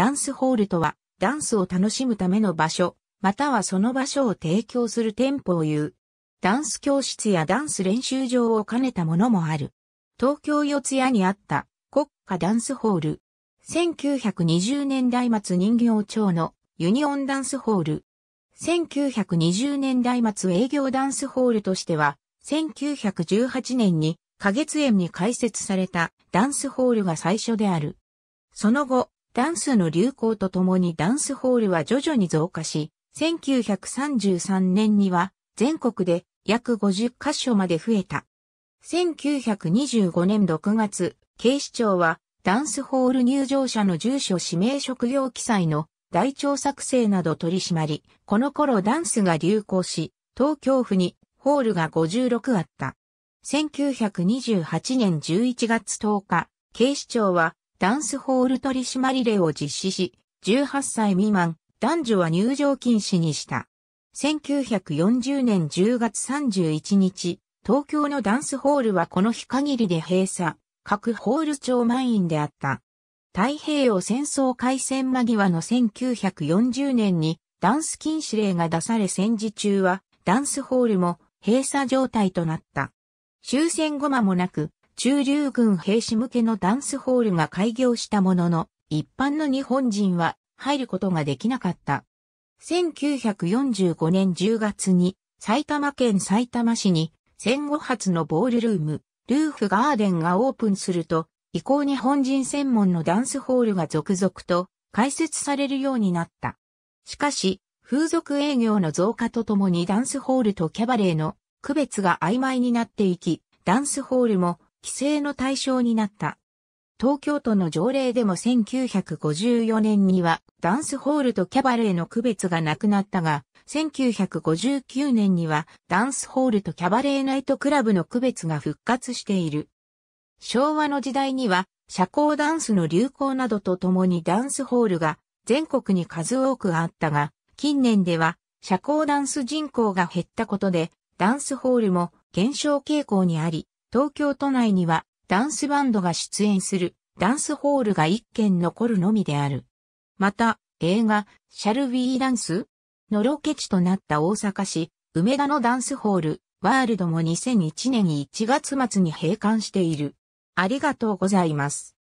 ダンスホールとは、ダンスを楽しむための場所、またはその場所を提供する店舗を言う。ダンス教室やダンス練習場を兼ねたものもある。東京四谷にあった国家ダンスホール。1920年代末人形町のユニオンダンスホール。1920年代末営業ダンスホールとしては、1918年に花月園に開設されたダンスホールが最初である。その後、ダンスの流行とともにダンスホールは徐々に増加し、1933年には全国で約50カ所まで増えた。1925年6月、警視庁はダンスホール入場者の住所指名職業記載の大調作成など取り締まり、この頃ダンスが流行し、東京府にホールが56あった。1928年11月10日、警視庁はダンスホール取締令を実施し、18歳未満、男女は入場禁止にした。1940年10月31日、東京のダンスホールはこの日限りで閉鎖、各ホール超満員であった。太平洋戦争開戦間際の1940年にダンス禁止令が出され戦時中はダンスホールも閉鎖状態となった。終戦後間もなく中流軍兵士向けのダンスホールが開業したものの、一般の日本人は入ることができなかった。1945年10月に埼玉県埼玉市に戦後初のボールルーム、ルーフガーデンがオープンすると、以降日本人専門のダンスホールが続々と開設されるようになった。しかし、風俗営業の増加とともにダンスホールとキャバレーの区別が曖昧になっていき、ダンスホールも規制の対象になった。東京都の条例でも1954年にはダンスホールとキャバレーの区別がなくなったが、1959年にはダンスホールとキャバレーナイトクラブの区別が復活している。昭和の時代には社交ダンスの流行などとともにダンスホールが全国に数多くあったが、近年では社交ダンス人口が減ったことでダンスホールも減少傾向にあり、東京都内にはダンスバンドが出演するダンスホールが1軒残るのみである。また、映画、シャルウィーダンスのロケ地となった大阪市、梅田のダンスホール、ワールドも2001年1月末に閉館している。ありがとうございます。